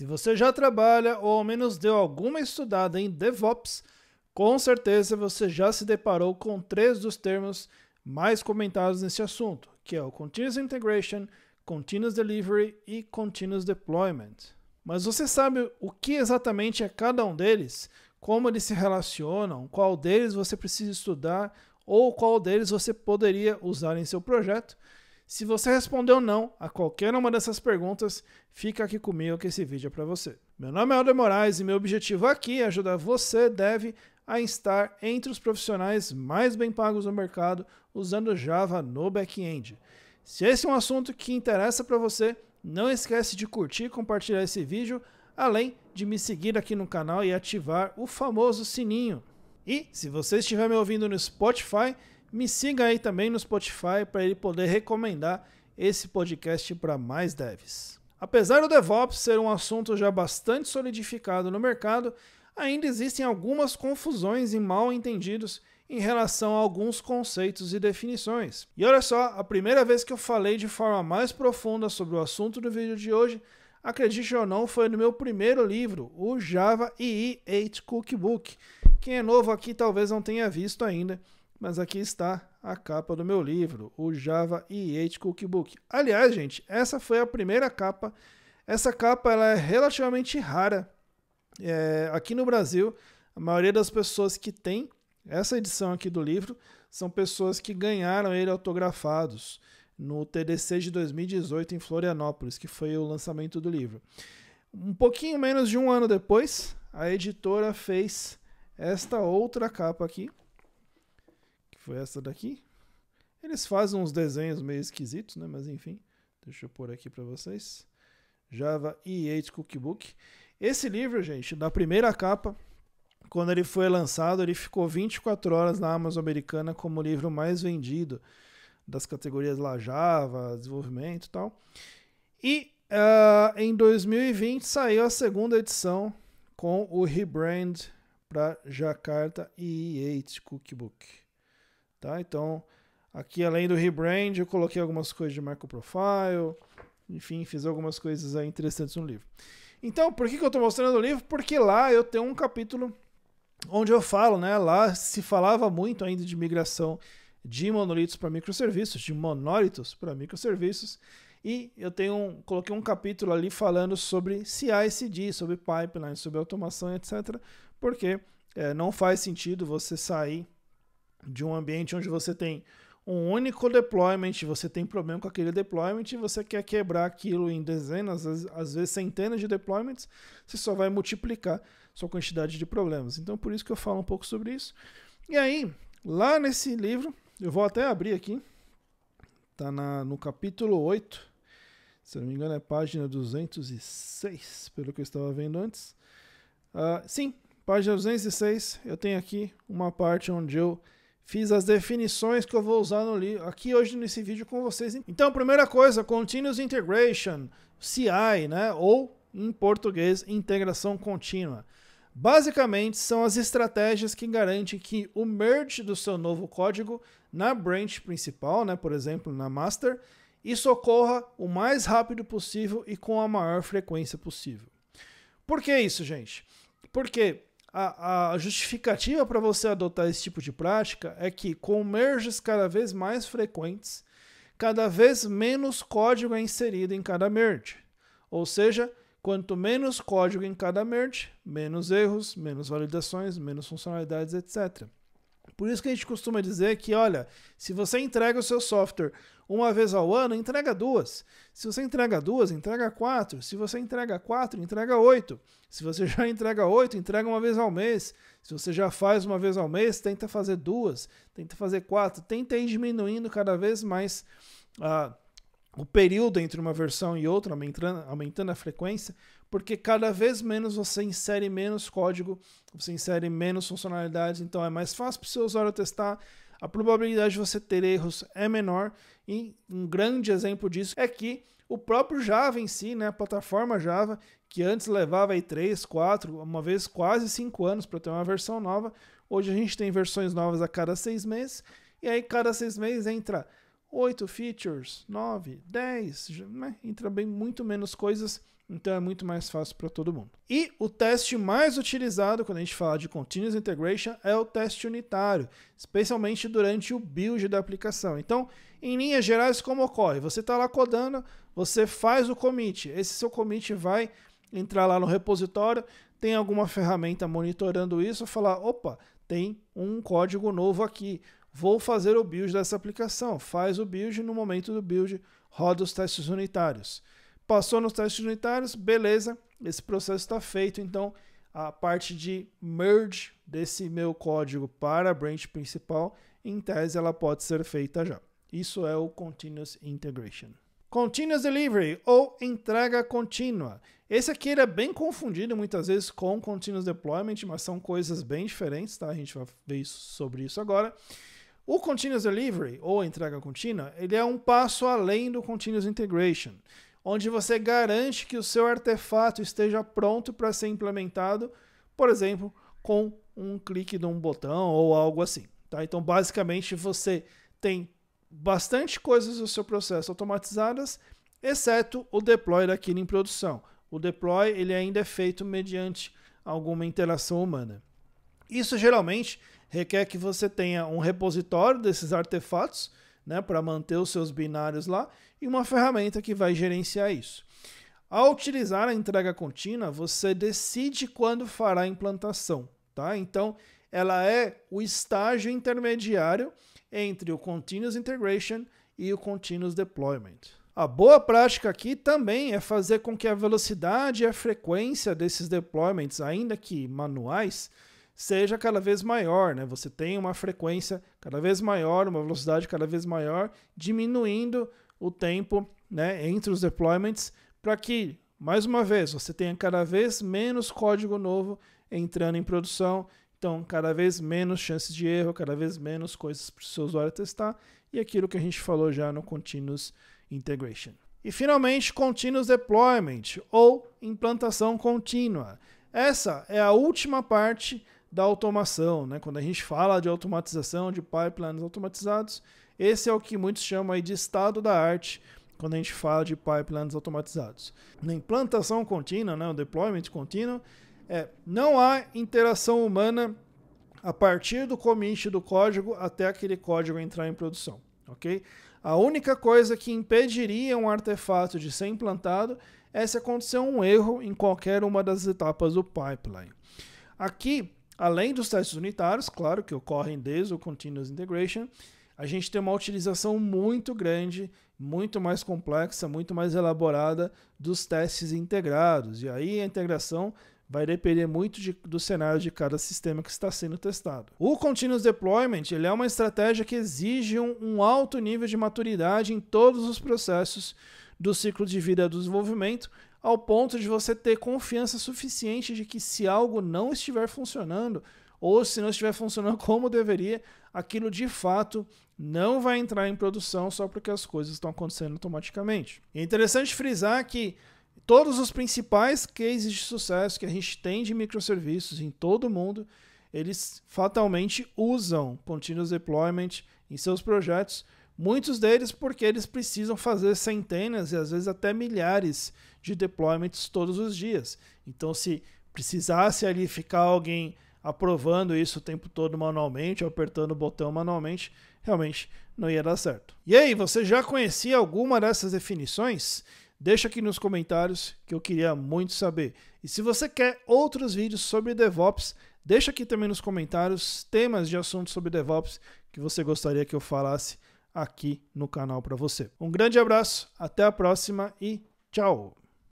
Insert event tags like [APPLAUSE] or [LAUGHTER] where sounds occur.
Se você já trabalha ou ao menos deu alguma estudada em DevOps, com certeza você já se deparou com três dos termos mais comentados nesse assunto, que é o Continuous Integration, Continuous Delivery e Continuous Deployment. Mas você sabe o que exatamente é cada um deles? Como eles se relacionam? Qual deles você precisa estudar? Ou qual deles você poderia usar em seu projeto? Se você respondeu não a qualquer uma dessas perguntas, fica aqui comigo que esse vídeo é para você. Meu nome é Aldo Moraes e meu objetivo aqui é ajudar você, dev, a estar entre os profissionais mais bem pagos no mercado usando Java no back-end. Se esse é um assunto que interessa para você, não esquece de curtir e compartilhar esse vídeo, além de me seguir aqui no canal e ativar o famoso sininho. E se você estiver me ouvindo no Spotify, me siga aí também no Spotify para ele poder recomendar esse podcast para mais devs. Apesar do DevOps ser um assunto já bastante solidificado no mercado, ainda existem algumas confusões e mal entendidos em relação a alguns conceitos e definições. E olha só, a primeira vez que eu falei de forma mais profunda sobre o assunto do vídeo de hoje, acredite ou não, foi no meu primeiro livro, o Java EE8 Cookbook. Quem é novo aqui talvez não tenha visto ainda, mas aqui está a capa do meu livro, o Java E8 Cookbook. Aliás, gente, essa foi a primeira capa. Essa capa ela é relativamente rara. É, aqui no Brasil, a maioria das pessoas que tem essa edição aqui do livro são pessoas que ganharam ele autografados no TDC de 2018 em Florianópolis, que foi o lançamento do livro. Um pouquinho menos de um ano depois, a editora fez esta outra capa aqui, foi essa daqui. Eles fazem uns desenhos meio esquisitos, né? Mas enfim, deixa eu pôr aqui para vocês. Java E8 Cookbook. Esse livro, gente, da primeira capa, quando ele foi lançado, ele ficou 24 horas na Amazon americana como o livro mais vendido das categorias lá Java, desenvolvimento e tal. E uh, em 2020 saiu a segunda edição com o rebrand para Jakarta E 8 Cookbook. Tá? Então, aqui além do rebrand, eu coloquei algumas coisas de micro profile, enfim, fiz algumas coisas interessantes no livro. Então, por que, que eu estou mostrando o livro? Porque lá eu tenho um capítulo onde eu falo, né? Lá se falava muito ainda de migração de monolitos para microserviços, de monólitos para microserviços. E eu tenho um, coloquei um capítulo ali falando sobre CI/CD, sobre pipeline, sobre automação, etc. Porque é, não faz sentido você sair de um ambiente onde você tem um único deployment, você tem problema com aquele deployment e você quer quebrar aquilo em dezenas, às vezes centenas de deployments, você só vai multiplicar sua quantidade de problemas. Então, por isso que eu falo um pouco sobre isso. E aí, lá nesse livro, eu vou até abrir aqui, está no capítulo 8, se não me engano é página 206, pelo que eu estava vendo antes. Uh, sim, página 206, eu tenho aqui uma parte onde eu Fiz as definições que eu vou usar no aqui hoje nesse vídeo com vocês. Então, primeira coisa, Continuous Integration, CI, né? Ou, em português, Integração Contínua. Basicamente, são as estratégias que garantem que o merge do seu novo código na branch principal, né? por exemplo, na master, isso ocorra o mais rápido possível e com a maior frequência possível. Por que isso, gente? Porque a, a justificativa para você adotar esse tipo de prática é que, com merges cada vez mais frequentes, cada vez menos código é inserido em cada merge. Ou seja, quanto menos código em cada merge, menos erros, menos validações, menos funcionalidades, etc. Por isso que a gente costuma dizer que, olha, se você entrega o seu software uma vez ao ano, entrega duas. Se você entrega duas, entrega quatro. Se você entrega quatro, entrega oito. Se você já entrega oito, entrega uma vez ao mês. Se você já faz uma vez ao mês, tenta fazer duas, tenta fazer quatro. Tenta ir diminuindo cada vez mais uh, o período entre uma versão e outra, aumentando, aumentando a frequência, porque cada vez menos você insere menos código, você insere menos funcionalidades, então é mais fácil para o seu usuário testar. A probabilidade de você ter erros é menor, e um grande exemplo disso é que o próprio Java em si, né, a plataforma Java, que antes levava aí 3, 4, uma vez quase 5 anos para ter uma versão nova, hoje a gente tem versões novas a cada 6 meses, e aí cada 6 meses entra 8 features, 9, 10, né, entra bem muito menos coisas então é muito mais fácil para todo mundo. E o teste mais utilizado quando a gente fala de continuous integration é o teste unitário, especialmente durante o build da aplicação. Então, em linhas gerais, como ocorre? Você está lá codando, você faz o commit. Esse seu commit vai entrar lá no repositório, tem alguma ferramenta monitorando isso, falar, opa, tem um código novo aqui. Vou fazer o build dessa aplicação. Faz o build no momento do build, roda os testes unitários. Passou nos testes unitários, beleza, esse processo está feito, então a parte de merge desse meu código para a branch principal, em tese ela pode ser feita já. Isso é o continuous integration. Continuous Delivery ou entrega contínua. Esse aqui é bem confundido muitas vezes com Continuous Deployment, mas são coisas bem diferentes, tá? A gente vai ver sobre isso agora. O Continuous Delivery ou entrega contínua, ele é um passo além do Continuous Integration onde você garante que o seu artefato esteja pronto para ser implementado, por exemplo, com um clique de um botão ou algo assim. Tá? Então, basicamente, você tem bastante coisas do seu processo automatizadas, exceto o deploy daquilo em produção. O deploy ele ainda é feito mediante alguma interação humana. Isso geralmente requer que você tenha um repositório desses artefatos, né, para manter os seus binários lá, e uma ferramenta que vai gerenciar isso. Ao utilizar a entrega contínua, você decide quando fará a implantação, tá? Então, ela é o estágio intermediário entre o Continuous Integration e o Continuous Deployment. A boa prática aqui também é fazer com que a velocidade e a frequência desses deployments, ainda que manuais, seja cada vez maior, né? Você tem uma frequência cada vez maior, uma velocidade cada vez maior, diminuindo o tempo, né, entre os deployments para que, mais uma vez, você tenha cada vez menos código novo entrando em produção, então cada vez menos chances de erro, cada vez menos coisas para o seu usuário testar e aquilo que a gente falou já no continuous integration. E finalmente, continuous deployment ou implantação contínua. Essa é a última parte da automação. Né? Quando a gente fala de automatização, de pipelines automatizados, esse é o que muitos chamam aí de estado da arte quando a gente fala de pipelines automatizados. Na implantação contínua, né, o deployment contínuo, é, não há interação humana a partir do commit do código até aquele código entrar em produção. ok? A única coisa que impediria um artefato de ser implantado é se acontecer um erro em qualquer uma das etapas do pipeline. Aqui Além dos testes unitários, claro, que ocorrem desde o Continuous Integration, a gente tem uma utilização muito grande, muito mais complexa, muito mais elaborada dos testes integrados. E aí a integração vai depender muito de, do cenário de cada sistema que está sendo testado. O Continuous Deployment ele é uma estratégia que exige um, um alto nível de maturidade em todos os processos do ciclo de vida do desenvolvimento, ao ponto de você ter confiança suficiente de que se algo não estiver funcionando, ou se não estiver funcionando [LAUGHS] como deveria, aquilo de fato não vai entrar em produção só porque as coisas estão acontecendo automaticamente. É interessante frisar que todos os principais cases de sucesso que a gente tem de microserviços em todo o mundo, eles fatalmente usam Continuous Deployment em seus projetos Muitos deles porque eles precisam fazer centenas e às vezes até milhares de deployments todos os dias. Então, se precisasse ali ficar alguém aprovando isso o tempo todo manualmente, apertando o botão manualmente, realmente não ia dar certo. E aí, você já conhecia alguma dessas definições? Deixa aqui nos comentários que eu queria muito saber. E se você quer outros vídeos sobre DevOps, deixa aqui também nos comentários temas de assuntos sobre DevOps que você gostaria que eu falasse aqui no canal para você. Um grande abraço, até a próxima e tchau!